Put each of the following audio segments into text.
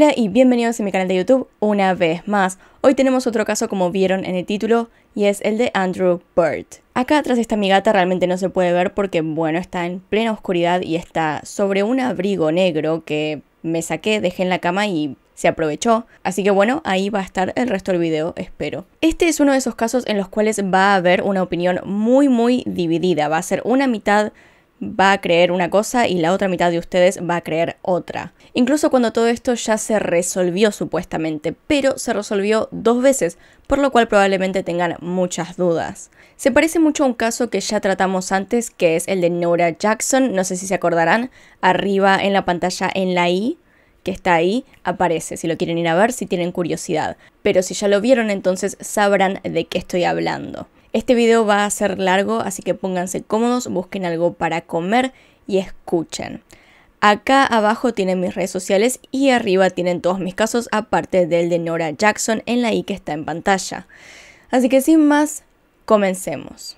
Hola y bienvenidos a mi canal de YouTube una vez más. Hoy tenemos otro caso como vieron en el título y es el de Andrew Bird. Acá atrás esta mi gata, realmente no se puede ver porque bueno, está en plena oscuridad y está sobre un abrigo negro que me saqué, dejé en la cama y se aprovechó. Así que bueno, ahí va a estar el resto del video, espero. Este es uno de esos casos en los cuales va a haber una opinión muy muy dividida, va a ser una mitad va a creer una cosa y la otra mitad de ustedes va a creer otra. Incluso cuando todo esto ya se resolvió supuestamente, pero se resolvió dos veces, por lo cual probablemente tengan muchas dudas. Se parece mucho a un caso que ya tratamos antes, que es el de Nora Jackson, no sé si se acordarán, arriba en la pantalla en la I, que está ahí aparece, si lo quieren ir a ver, si tienen curiosidad. Pero si ya lo vieron, entonces sabrán de qué estoy hablando. Este video va a ser largo, así que pónganse cómodos, busquen algo para comer y escuchen. Acá abajo tienen mis redes sociales y arriba tienen todos mis casos, aparte del de Nora Jackson en la i que está en pantalla. Así que sin más, comencemos.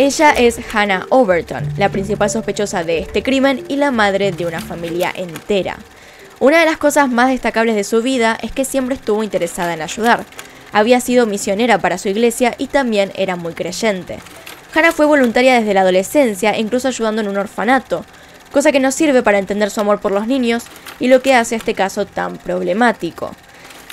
Ella es Hannah Overton, la principal sospechosa de este crimen y la madre de una familia entera. Una de las cosas más destacables de su vida es que siempre estuvo interesada en ayudar. Había sido misionera para su iglesia y también era muy creyente. Hannah fue voluntaria desde la adolescencia, incluso ayudando en un orfanato, cosa que nos sirve para entender su amor por los niños y lo que hace a este caso tan problemático.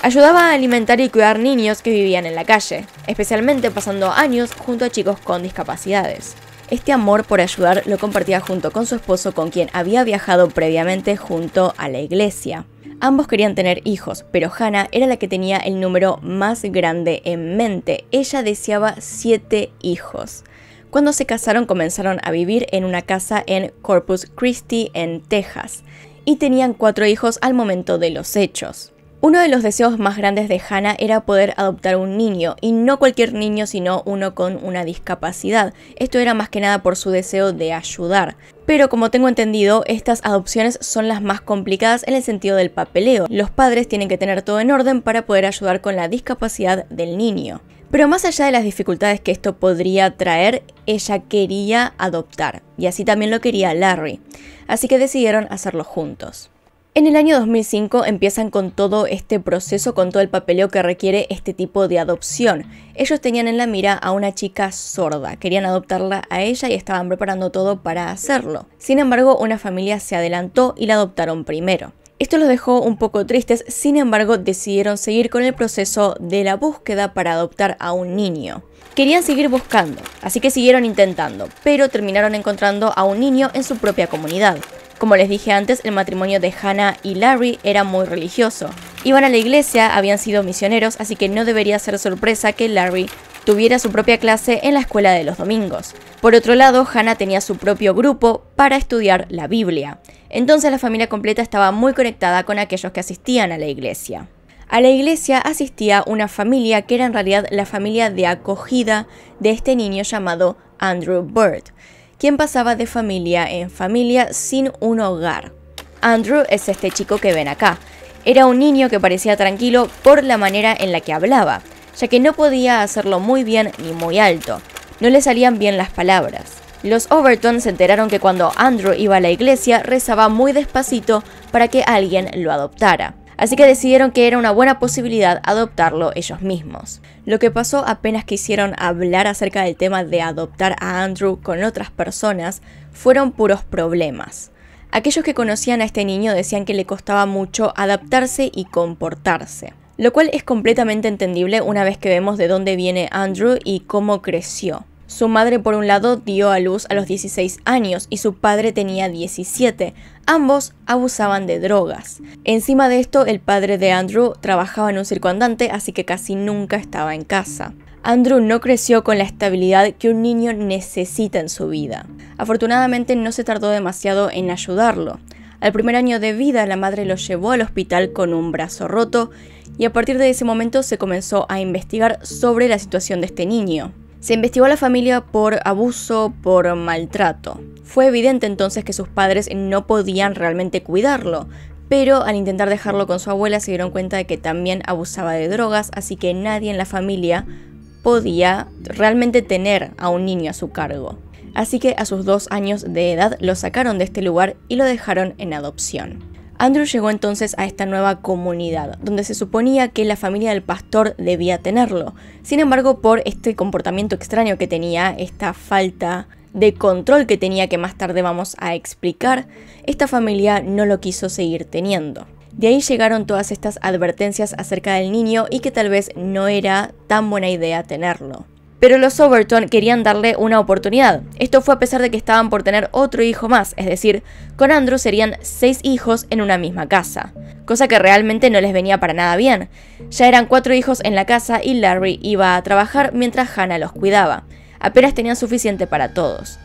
Ayudaba a alimentar y cuidar niños que vivían en la calle, especialmente pasando años junto a chicos con discapacidades. Este amor por ayudar lo compartía junto con su esposo con quien había viajado previamente junto a la iglesia. Ambos querían tener hijos, pero Hannah era la que tenía el número más grande en mente. Ella deseaba siete hijos. Cuando se casaron comenzaron a vivir en una casa en Corpus Christi, en Texas, y tenían cuatro hijos al momento de los hechos. Uno de los deseos más grandes de Hannah era poder adoptar un niño, y no cualquier niño, sino uno con una discapacidad. Esto era más que nada por su deseo de ayudar. Pero como tengo entendido, estas adopciones son las más complicadas en el sentido del papeleo. Los padres tienen que tener todo en orden para poder ayudar con la discapacidad del niño. Pero más allá de las dificultades que esto podría traer, ella quería adoptar, y así también lo quería Larry. Así que decidieron hacerlo juntos. En el año 2005 empiezan con todo este proceso, con todo el papeleo que requiere este tipo de adopción. Ellos tenían en la mira a una chica sorda, querían adoptarla a ella y estaban preparando todo para hacerlo. Sin embargo, una familia se adelantó y la adoptaron primero. Esto los dejó un poco tristes, sin embargo decidieron seguir con el proceso de la búsqueda para adoptar a un niño. Querían seguir buscando, así que siguieron intentando, pero terminaron encontrando a un niño en su propia comunidad. Como les dije antes, el matrimonio de Hannah y Larry era muy religioso. Iban a la iglesia, habían sido misioneros, así que no debería ser sorpresa que Larry tuviera su propia clase en la escuela de los domingos. Por otro lado, Hannah tenía su propio grupo para estudiar la Biblia. Entonces la familia completa estaba muy conectada con aquellos que asistían a la iglesia. A la iglesia asistía una familia que era en realidad la familia de acogida de este niño llamado Andrew Bird quien pasaba de familia en familia sin un hogar. Andrew es este chico que ven acá. Era un niño que parecía tranquilo por la manera en la que hablaba, ya que no podía hacerlo muy bien ni muy alto. No le salían bien las palabras. Los Overton se enteraron que cuando Andrew iba a la iglesia rezaba muy despacito para que alguien lo adoptara así que decidieron que era una buena posibilidad adoptarlo ellos mismos. Lo que pasó apenas que quisieron hablar acerca del tema de adoptar a Andrew con otras personas fueron puros problemas. Aquellos que conocían a este niño decían que le costaba mucho adaptarse y comportarse, lo cual es completamente entendible una vez que vemos de dónde viene Andrew y cómo creció. Su madre por un lado dio a luz a los 16 años y su padre tenía 17. Ambos abusaban de drogas. Encima de esto, el padre de Andrew trabajaba en un circundante, así que casi nunca estaba en casa. Andrew no creció con la estabilidad que un niño necesita en su vida. Afortunadamente no se tardó demasiado en ayudarlo. Al primer año de vida la madre lo llevó al hospital con un brazo roto y a partir de ese momento se comenzó a investigar sobre la situación de este niño. Se investigó a la familia por abuso, por maltrato. Fue evidente entonces que sus padres no podían realmente cuidarlo, pero al intentar dejarlo con su abuela se dieron cuenta de que también abusaba de drogas, así que nadie en la familia podía realmente tener a un niño a su cargo. Así que a sus dos años de edad lo sacaron de este lugar y lo dejaron en adopción. Andrew llegó entonces a esta nueva comunidad, donde se suponía que la familia del pastor debía tenerlo. Sin embargo, por este comportamiento extraño que tenía, esta falta de control que tenía que más tarde vamos a explicar, esta familia no lo quiso seguir teniendo. De ahí llegaron todas estas advertencias acerca del niño y que tal vez no era tan buena idea tenerlo pero los Overton querían darle una oportunidad. Esto fue a pesar de que estaban por tener otro hijo más, es decir, con Andrew serían seis hijos en una misma casa, cosa que realmente no les venía para nada bien. Ya eran cuatro hijos en la casa y Larry iba a trabajar mientras Hannah los cuidaba. Apenas tenían suficiente para todos.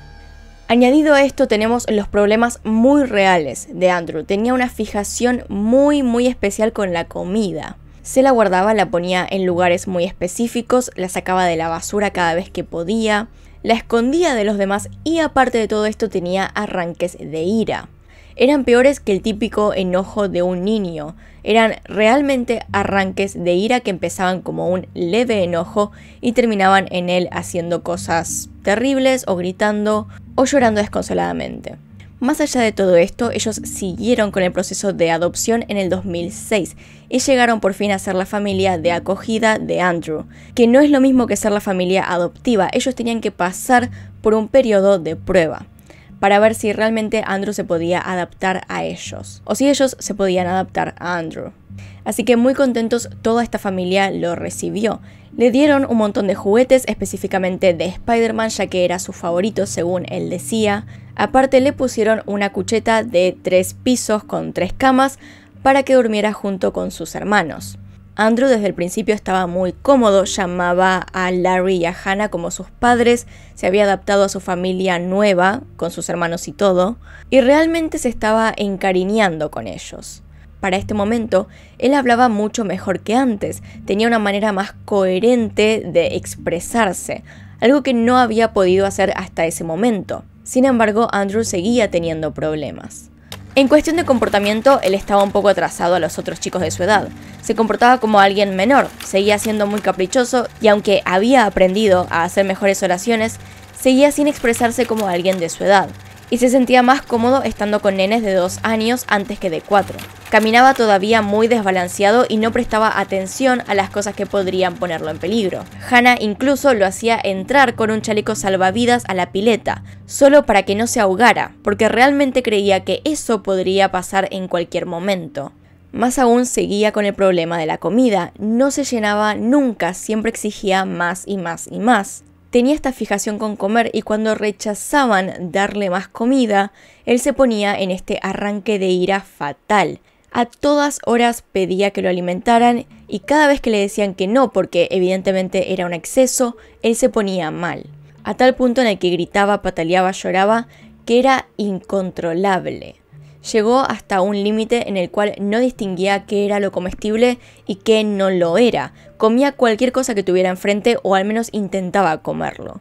Añadido a esto tenemos los problemas muy reales de Andrew. Tenía una fijación muy muy especial con la comida. Se la guardaba, la ponía en lugares muy específicos, la sacaba de la basura cada vez que podía, la escondía de los demás y aparte de todo esto tenía arranques de ira. Eran peores que el típico enojo de un niño, eran realmente arranques de ira que empezaban como un leve enojo y terminaban en él haciendo cosas terribles o gritando o llorando desconsoladamente. Más allá de todo esto, ellos siguieron con el proceso de adopción en el 2006 y llegaron por fin a ser la familia de acogida de Andrew, que no es lo mismo que ser la familia adoptiva, ellos tenían que pasar por un periodo de prueba para ver si realmente Andrew se podía adaptar a ellos o si ellos se podían adaptar a Andrew. Así que muy contentos toda esta familia lo recibió. Le dieron un montón de juguetes, específicamente de Spider-Man, ya que era su favorito, según él decía. Aparte le pusieron una cucheta de tres pisos con tres camas para que durmiera junto con sus hermanos. Andrew desde el principio estaba muy cómodo, llamaba a Larry y a Hannah como sus padres, se había adaptado a su familia nueva, con sus hermanos y todo, y realmente se estaba encariñando con ellos para este momento, él hablaba mucho mejor que antes, tenía una manera más coherente de expresarse, algo que no había podido hacer hasta ese momento. Sin embargo, Andrew seguía teniendo problemas. En cuestión de comportamiento, él estaba un poco atrasado a los otros chicos de su edad. Se comportaba como alguien menor, seguía siendo muy caprichoso y aunque había aprendido a hacer mejores oraciones, seguía sin expresarse como alguien de su edad y se sentía más cómodo estando con nenes de 2 años antes que de cuatro. Caminaba todavía muy desbalanceado y no prestaba atención a las cosas que podrían ponerlo en peligro. Hannah incluso lo hacía entrar con un chaleco salvavidas a la pileta, solo para que no se ahogara, porque realmente creía que eso podría pasar en cualquier momento. Más aún seguía con el problema de la comida, no se llenaba nunca, siempre exigía más y más y más tenía esta fijación con comer y cuando rechazaban darle más comida, él se ponía en este arranque de ira fatal. A todas horas pedía que lo alimentaran y cada vez que le decían que no, porque evidentemente era un exceso, él se ponía mal. A tal punto en el que gritaba, pataleaba, lloraba, que era incontrolable llegó hasta un límite en el cual no distinguía qué era lo comestible y qué no lo era. Comía cualquier cosa que tuviera enfrente o al menos intentaba comerlo.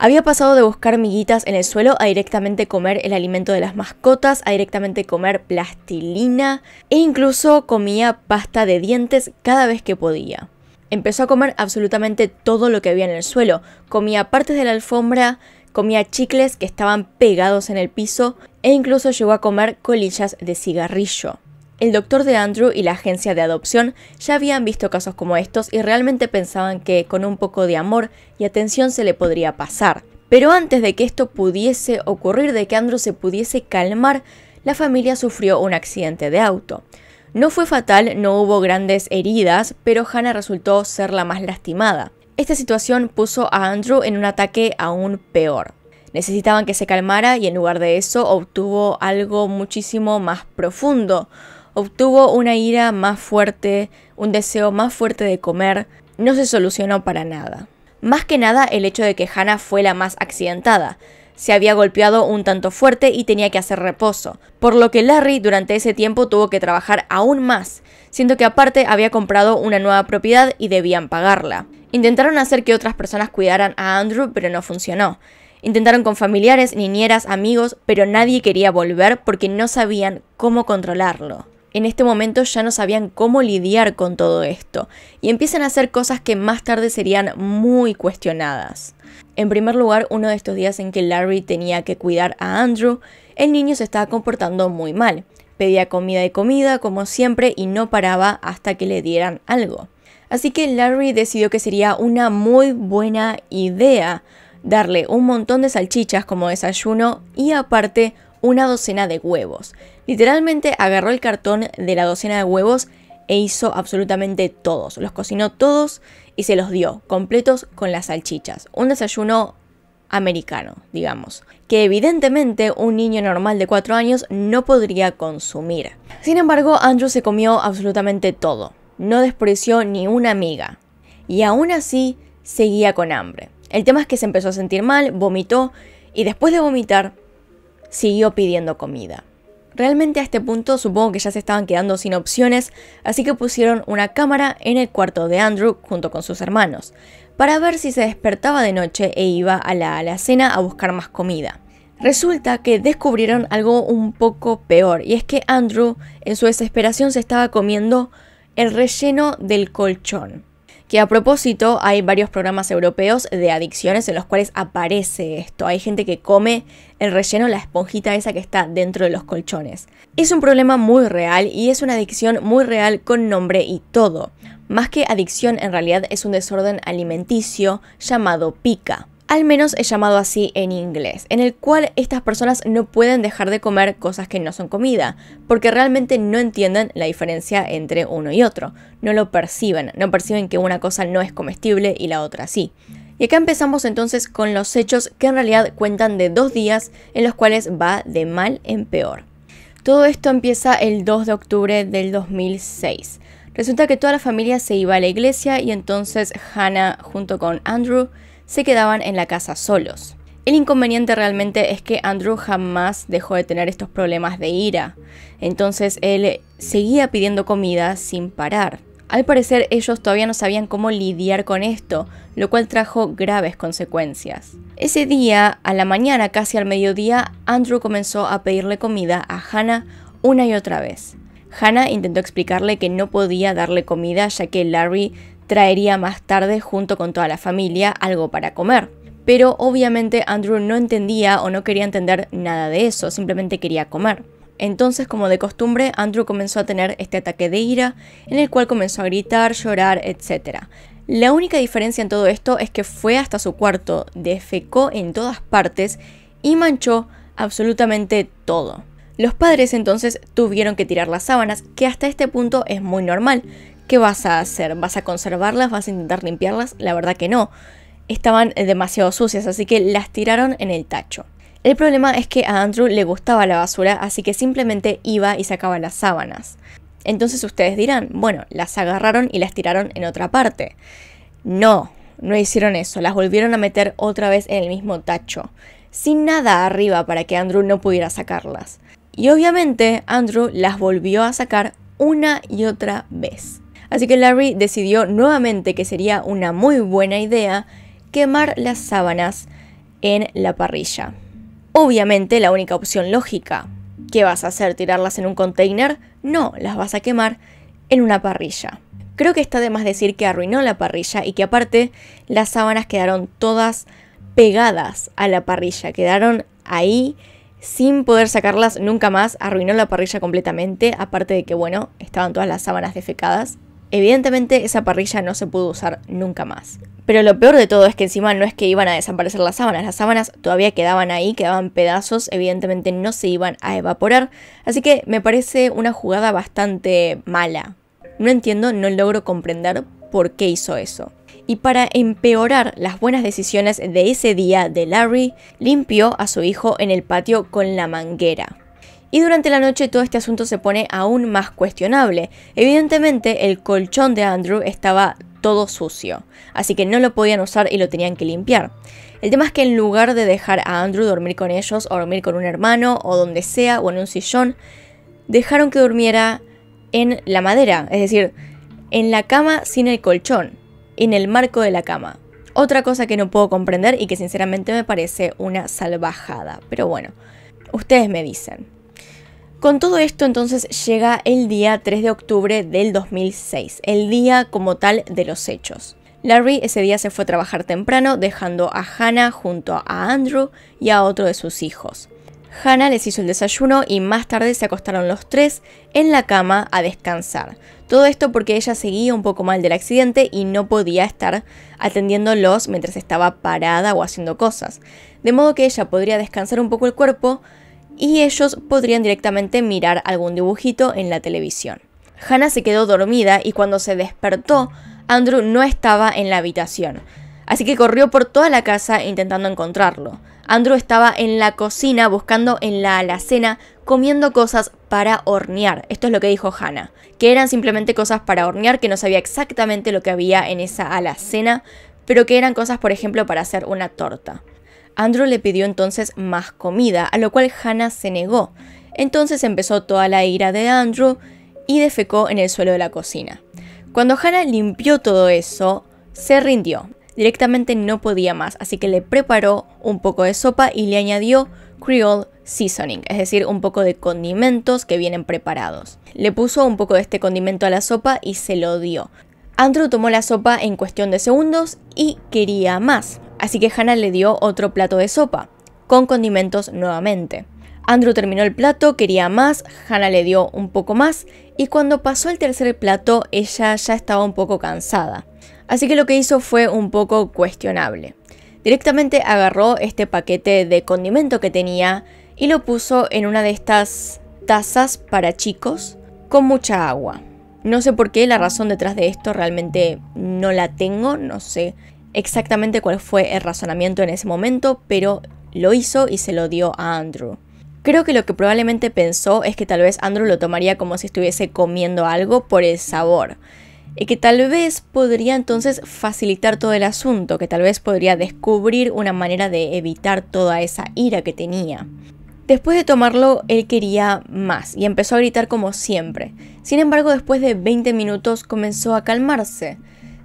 Había pasado de buscar miguitas en el suelo a directamente comer el alimento de las mascotas, a directamente comer plastilina e incluso comía pasta de dientes cada vez que podía. Empezó a comer absolutamente todo lo que había en el suelo, comía partes de la alfombra, comía chicles que estaban pegados en el piso e incluso llegó a comer colillas de cigarrillo. El doctor de Andrew y la agencia de adopción ya habían visto casos como estos y realmente pensaban que con un poco de amor y atención se le podría pasar. Pero antes de que esto pudiese ocurrir, de que Andrew se pudiese calmar, la familia sufrió un accidente de auto. No fue fatal, no hubo grandes heridas, pero Hannah resultó ser la más lastimada. Esta situación puso a Andrew en un ataque aún peor. Necesitaban que se calmara y en lugar de eso obtuvo algo muchísimo más profundo. Obtuvo una ira más fuerte, un deseo más fuerte de comer. No se solucionó para nada. Más que nada el hecho de que Hannah fue la más accidentada. Se había golpeado un tanto fuerte y tenía que hacer reposo, por lo que Larry durante ese tiempo tuvo que trabajar aún más, siendo que aparte había comprado una nueva propiedad y debían pagarla. Intentaron hacer que otras personas cuidaran a Andrew, pero no funcionó. Intentaron con familiares, niñeras, amigos, pero nadie quería volver porque no sabían cómo controlarlo. En este momento ya no sabían cómo lidiar con todo esto y empiezan a hacer cosas que más tarde serían muy cuestionadas. En primer lugar, uno de estos días en que Larry tenía que cuidar a Andrew, el niño se estaba comportando muy mal. Pedía comida y comida, como siempre, y no paraba hasta que le dieran algo. Así que Larry decidió que sería una muy buena idea darle un montón de salchichas como desayuno y aparte una docena de huevos. Literalmente agarró el cartón de la docena de huevos e hizo absolutamente todos. Los cocinó todos y se los dio, completos con las salchichas. Un desayuno americano, digamos, que evidentemente un niño normal de 4 años no podría consumir. Sin embargo, Andrew se comió absolutamente todo, no despreció ni una miga, y aún así seguía con hambre. El tema es que se empezó a sentir mal, vomitó, y después de vomitar, siguió pidiendo comida. Realmente a este punto supongo que ya se estaban quedando sin opciones, así que pusieron una cámara en el cuarto de Andrew junto con sus hermanos, para ver si se despertaba de noche e iba a la alacena a buscar más comida. Resulta que descubrieron algo un poco peor, y es que Andrew en su desesperación se estaba comiendo el relleno del colchón que a propósito hay varios programas europeos de adicciones en los cuales aparece esto. Hay gente que come el relleno, la esponjita esa que está dentro de los colchones. Es un problema muy real y es una adicción muy real con nombre y todo. Más que adicción en realidad es un desorden alimenticio llamado pica al menos es llamado así en inglés, en el cual estas personas no pueden dejar de comer cosas que no son comida, porque realmente no entienden la diferencia entre uno y otro, no lo perciben, no perciben que una cosa no es comestible y la otra sí. Y acá empezamos entonces con los hechos que en realidad cuentan de dos días en los cuales va de mal en peor. Todo esto empieza el 2 de octubre del 2006. Resulta que toda la familia se iba a la iglesia y entonces Hannah junto con Andrew se quedaban en la casa solos. El inconveniente realmente es que Andrew jamás dejó de tener estos problemas de ira, entonces él seguía pidiendo comida sin parar. Al parecer ellos todavía no sabían cómo lidiar con esto, lo cual trajo graves consecuencias. Ese día, a la mañana, casi al mediodía, Andrew comenzó a pedirle comida a Hannah una y otra vez. Hannah intentó explicarle que no podía darle comida ya que Larry traería más tarde junto con toda la familia algo para comer. Pero obviamente Andrew no entendía o no quería entender nada de eso, simplemente quería comer. Entonces, como de costumbre, Andrew comenzó a tener este ataque de ira, en el cual comenzó a gritar, llorar, etc. La única diferencia en todo esto es que fue hasta su cuarto, defecó en todas partes y manchó absolutamente todo. Los padres entonces tuvieron que tirar las sábanas, que hasta este punto es muy normal, ¿qué vas a hacer? ¿Vas a conservarlas? ¿Vas a intentar limpiarlas? La verdad que no. Estaban eh, demasiado sucias, así que las tiraron en el tacho. El problema es que a Andrew le gustaba la basura, así que simplemente iba y sacaba las sábanas. Entonces ustedes dirán, bueno, las agarraron y las tiraron en otra parte. No, no hicieron eso, las volvieron a meter otra vez en el mismo tacho, sin nada arriba para que Andrew no pudiera sacarlas. Y obviamente Andrew las volvió a sacar una y otra vez. Así que Larry decidió nuevamente que sería una muy buena idea quemar las sábanas en la parrilla. Obviamente la única opción lógica. ¿Qué vas a hacer? ¿Tirarlas en un container? No, las vas a quemar en una parrilla. Creo que está de más decir que arruinó la parrilla y que aparte las sábanas quedaron todas pegadas a la parrilla, quedaron ahí sin poder sacarlas nunca más, arruinó la parrilla completamente, aparte de que bueno, estaban todas las sábanas defecadas. Evidentemente esa parrilla no se pudo usar nunca más. Pero lo peor de todo es que encima no es que iban a desaparecer las sábanas, las sábanas todavía quedaban ahí, quedaban pedazos, evidentemente no se iban a evaporar, así que me parece una jugada bastante mala. No entiendo, no logro comprender por qué hizo eso. Y para empeorar las buenas decisiones de ese día de Larry, limpió a su hijo en el patio con la manguera. Y durante la noche todo este asunto se pone aún más cuestionable. Evidentemente el colchón de Andrew estaba todo sucio, así que no lo podían usar y lo tenían que limpiar. El tema es que en lugar de dejar a Andrew dormir con ellos o dormir con un hermano o donde sea o en un sillón, dejaron que durmiera en la madera, es decir, en la cama sin el colchón, en el marco de la cama. Otra cosa que no puedo comprender y que sinceramente me parece una salvajada, pero bueno, ustedes me dicen. Con todo esto entonces llega el día 3 de octubre del 2006, el día como tal de los hechos. Larry ese día se fue a trabajar temprano dejando a Hannah junto a Andrew y a otro de sus hijos. Hannah les hizo el desayuno y más tarde se acostaron los tres en la cama a descansar. Todo esto porque ella seguía un poco mal del accidente y no podía estar atendiéndolos mientras estaba parada o haciendo cosas. De modo que ella podría descansar un poco el cuerpo y ellos podrían directamente mirar algún dibujito en la televisión. Hannah se quedó dormida y cuando se despertó, Andrew no estaba en la habitación, así que corrió por toda la casa intentando encontrarlo. Andrew estaba en la cocina buscando en la alacena comiendo cosas para hornear. Esto es lo que dijo Hannah, que eran simplemente cosas para hornear, que no sabía exactamente lo que había en esa alacena, pero que eran cosas, por ejemplo, para hacer una torta. Andrew le pidió entonces más comida, a lo cual Hannah se negó. Entonces empezó toda la ira de Andrew y defecó en el suelo de la cocina. Cuando Hannah limpió todo eso, se rindió. Directamente no podía más, así que le preparó un poco de sopa y le añadió Creole seasoning, es decir, un poco de condimentos que vienen preparados. Le puso un poco de este condimento a la sopa y se lo dio. Andrew tomó la sopa en cuestión de segundos y quería más así que Hannah le dio otro plato de sopa, con condimentos nuevamente. Andrew terminó el plato, quería más, Hannah le dio un poco más y cuando pasó el tercer plato ella ya estaba un poco cansada. Así que lo que hizo fue un poco cuestionable. Directamente agarró este paquete de condimento que tenía y lo puso en una de estas tazas para chicos con mucha agua. No sé por qué, la razón detrás de esto realmente no la tengo, no sé exactamente cuál fue el razonamiento en ese momento, pero lo hizo y se lo dio a Andrew. Creo que lo que probablemente pensó es que tal vez Andrew lo tomaría como si estuviese comiendo algo por el sabor. Y que tal vez podría entonces facilitar todo el asunto, que tal vez podría descubrir una manera de evitar toda esa ira que tenía. Después de tomarlo, él quería más y empezó a gritar como siempre. Sin embargo, después de 20 minutos comenzó a calmarse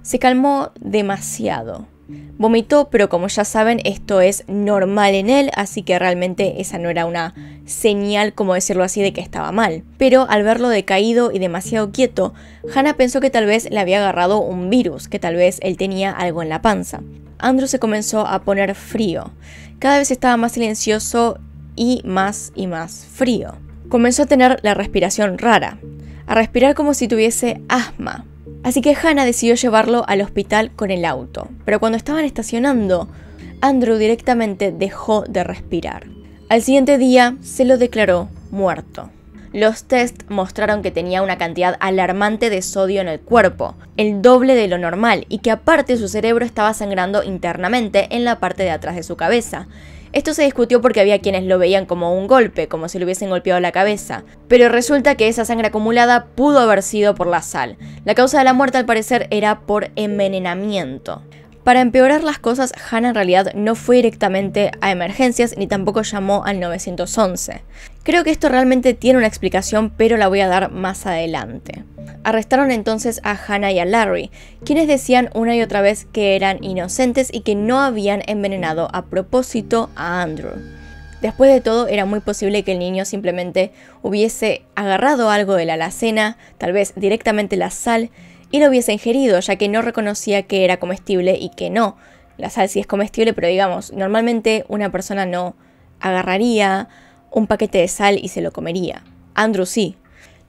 se calmó demasiado. Vomitó, pero como ya saben, esto es normal en él, así que realmente esa no era una señal, como decirlo así, de que estaba mal. Pero al verlo decaído y demasiado quieto, Hannah pensó que tal vez le había agarrado un virus, que tal vez él tenía algo en la panza. Andrew se comenzó a poner frío. Cada vez estaba más silencioso y más y más frío. Comenzó a tener la respiración rara, a respirar como si tuviese asma. Así que Hannah decidió llevarlo al hospital con el auto, pero cuando estaban estacionando, Andrew directamente dejó de respirar. Al siguiente día se lo declaró muerto. Los tests mostraron que tenía una cantidad alarmante de sodio en el cuerpo, el doble de lo normal, y que aparte su cerebro estaba sangrando internamente en la parte de atrás de su cabeza, esto se discutió porque había quienes lo veían como un golpe, como si le hubiesen golpeado la cabeza, pero resulta que esa sangre acumulada pudo haber sido por la sal. La causa de la muerte al parecer era por envenenamiento. Para empeorar las cosas, Hannah en realidad no fue directamente a emergencias ni tampoco llamó al 911. Creo que esto realmente tiene una explicación, pero la voy a dar más adelante. Arrestaron entonces a Hannah y a Larry, quienes decían una y otra vez que eran inocentes y que no habían envenenado a propósito a Andrew. Después de todo, era muy posible que el niño simplemente hubiese agarrado algo de la alacena, tal vez directamente la sal, y lo hubiese ingerido, ya que no reconocía que era comestible y que no. La sal sí es comestible, pero digamos, normalmente una persona no agarraría un paquete de sal y se lo comería. Andrew sí,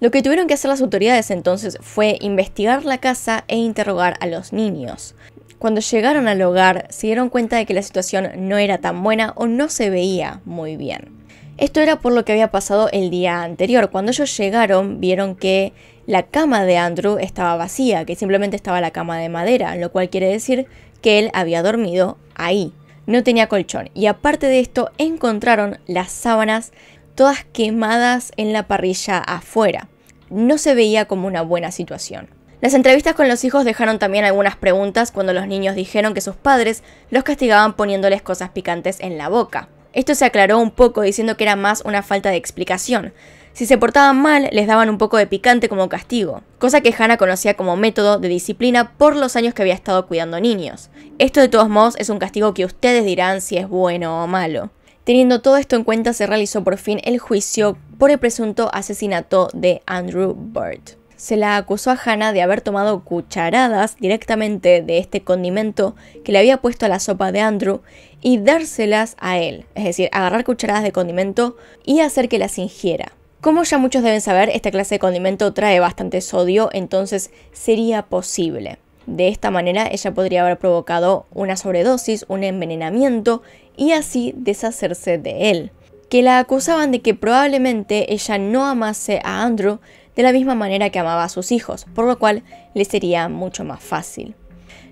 lo que tuvieron que hacer las autoridades entonces fue investigar la casa e interrogar a los niños. Cuando llegaron al hogar, se dieron cuenta de que la situación no era tan buena o no se veía muy bien. Esto era por lo que había pasado el día anterior. Cuando ellos llegaron, vieron que la cama de Andrew estaba vacía, que simplemente estaba la cama de madera, lo cual quiere decir que él había dormido ahí. No tenía colchón. Y aparte de esto, encontraron las sábanas todas quemadas en la parrilla afuera. No se veía como una buena situación. Las entrevistas con los hijos dejaron también algunas preguntas cuando los niños dijeron que sus padres los castigaban poniéndoles cosas picantes en la boca. Esto se aclaró un poco diciendo que era más una falta de explicación. Si se portaban mal, les daban un poco de picante como castigo, cosa que Hannah conocía como método de disciplina por los años que había estado cuidando niños. Esto de todos modos es un castigo que ustedes dirán si es bueno o malo. Teniendo todo esto en cuenta, se realizó por fin el juicio por el presunto asesinato de Andrew Bird. Se la acusó a Hannah de haber tomado cucharadas directamente de este condimento que le había puesto a la sopa de Andrew y dárselas a él, es decir, agarrar cucharadas de condimento y hacer que las ingiera. Como ya muchos deben saber, esta clase de condimento trae bastante sodio, entonces sería posible. De esta manera ella podría haber provocado una sobredosis, un envenenamiento y así deshacerse de él. Que la acusaban de que probablemente ella no amase a Andrew de la misma manera que amaba a sus hijos, por lo cual le sería mucho más fácil.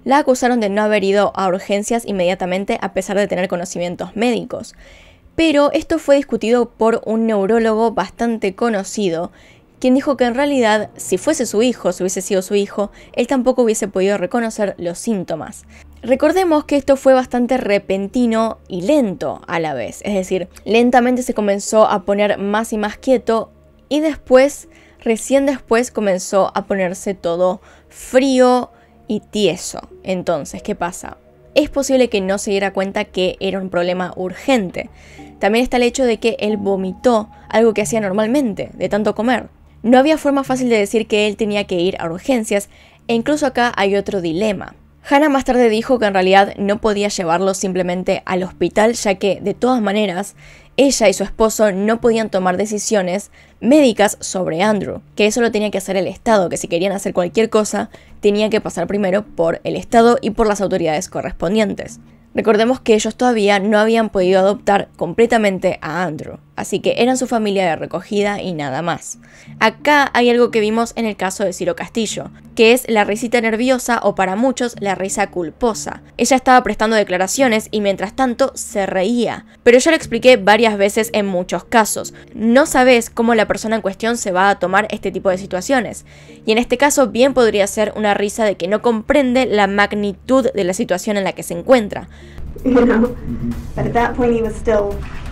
La acusaron de no haber ido a urgencias inmediatamente a pesar de tener conocimientos médicos. Pero esto fue discutido por un neurólogo bastante conocido quien dijo que en realidad, si fuese su hijo, si hubiese sido su hijo, él tampoco hubiese podido reconocer los síntomas. Recordemos que esto fue bastante repentino y lento a la vez, es decir, lentamente se comenzó a poner más y más quieto y después, recién después comenzó a ponerse todo frío y tieso. Entonces, ¿qué pasa? Es posible que no se diera cuenta que era un problema urgente. También está el hecho de que él vomitó, algo que hacía normalmente, de tanto comer. No había forma fácil de decir que él tenía que ir a urgencias, e incluso acá hay otro dilema. Hannah más tarde dijo que en realidad no podía llevarlo simplemente al hospital, ya que, de todas maneras, ella y su esposo no podían tomar decisiones médicas sobre Andrew, que eso lo tenía que hacer el Estado, que si querían hacer cualquier cosa, tenía que pasar primero por el Estado y por las autoridades correspondientes. Recordemos que ellos todavía no habían podido adoptar completamente a Andrew. Así que eran su familia de recogida y nada más. Acá hay algo que vimos en el caso de Ciro Castillo, que es la risita nerviosa o para muchos la risa culposa. Ella estaba prestando declaraciones y mientras tanto se reía, pero ya lo expliqué varias veces en muchos casos. No sabes cómo la persona en cuestión se va a tomar este tipo de situaciones, y en este caso bien podría ser una risa de que no comprende la magnitud de la situación en la que se encuentra.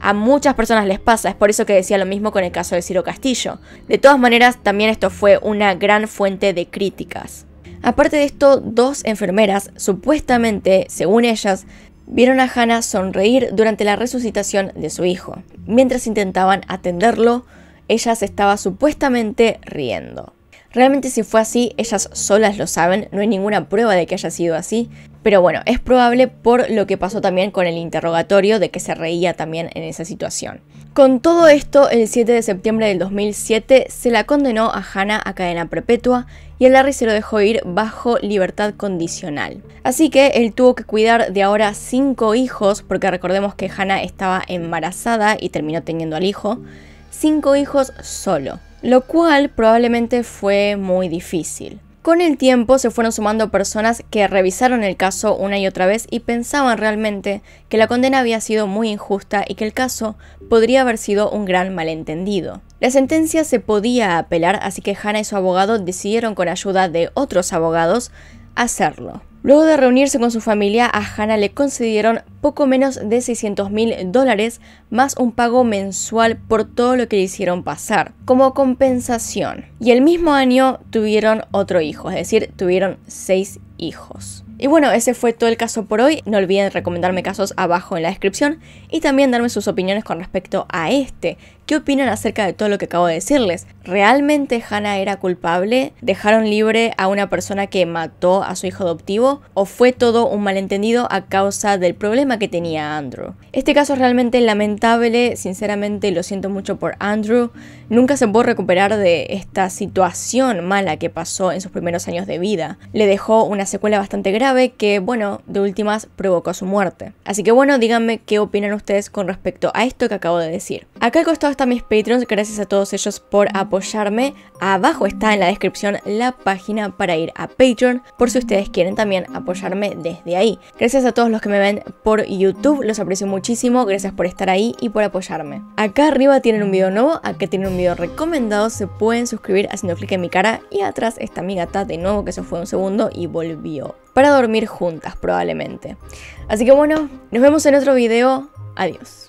A muchas personas les pasa, es por eso que decía lo mismo con el caso de Ciro Castillo. De todas maneras, también esto fue una gran fuente de críticas. Aparte de esto, dos enfermeras, supuestamente, según ellas, vieron a Hannah sonreír durante la resucitación de su hijo. Mientras intentaban atenderlo, ella se estaba supuestamente riendo. Realmente si fue así, ellas solas lo saben, no hay ninguna prueba de que haya sido así, pero bueno, es probable por lo que pasó también con el interrogatorio de que se reía también en esa situación. Con todo esto, el 7 de septiembre del 2007 se la condenó a Hannah a cadena perpetua y a Larry se lo dejó ir bajo libertad condicional. Así que él tuvo que cuidar de ahora cinco hijos, porque recordemos que Hannah estaba embarazada y terminó teniendo al hijo cinco hijos solo, lo cual probablemente fue muy difícil. Con el tiempo se fueron sumando personas que revisaron el caso una y otra vez y pensaban realmente que la condena había sido muy injusta y que el caso podría haber sido un gran malentendido. La sentencia se podía apelar, así que Hannah y su abogado decidieron con ayuda de otros abogados hacerlo. Luego de reunirse con su familia, a Hannah le concedieron poco menos de 600 mil dólares más un pago mensual por todo lo que le hicieron pasar, como compensación. Y el mismo año tuvieron otro hijo, es decir, tuvieron seis hijos. Y bueno, ese fue todo el caso por hoy. No olviden recomendarme casos abajo en la descripción y también darme sus opiniones con respecto a este. ¿Qué opinan acerca de todo lo que acabo de decirles? ¿Realmente Hannah era culpable? ¿Dejaron libre a una persona que mató a su hijo adoptivo? ¿O fue todo un malentendido a causa del problema que tenía Andrew? Este caso es realmente lamentable, sinceramente lo siento mucho por Andrew. Nunca se pudo recuperar de esta situación mala que pasó en sus primeros años de vida. Le dejó una secuela bastante grave que, bueno, de últimas provocó su muerte. Así que bueno, díganme qué opinan ustedes con respecto a esto que acabo de decir. Acá al costado están mis Patreons, gracias a todos ellos por apoyarme. Abajo está en la descripción la página para ir a Patreon, por si ustedes quieren también apoyarme desde ahí. Gracias a todos los que me ven por YouTube, los aprecio muchísimo, gracias por estar ahí y por apoyarme. Acá arriba tienen un video nuevo, acá tienen un video recomendado, se pueden suscribir haciendo clic en mi cara y atrás está mi gata de nuevo que se fue un segundo y volvió. Para dormir juntas probablemente. Así que bueno, nos vemos en otro video. Adiós.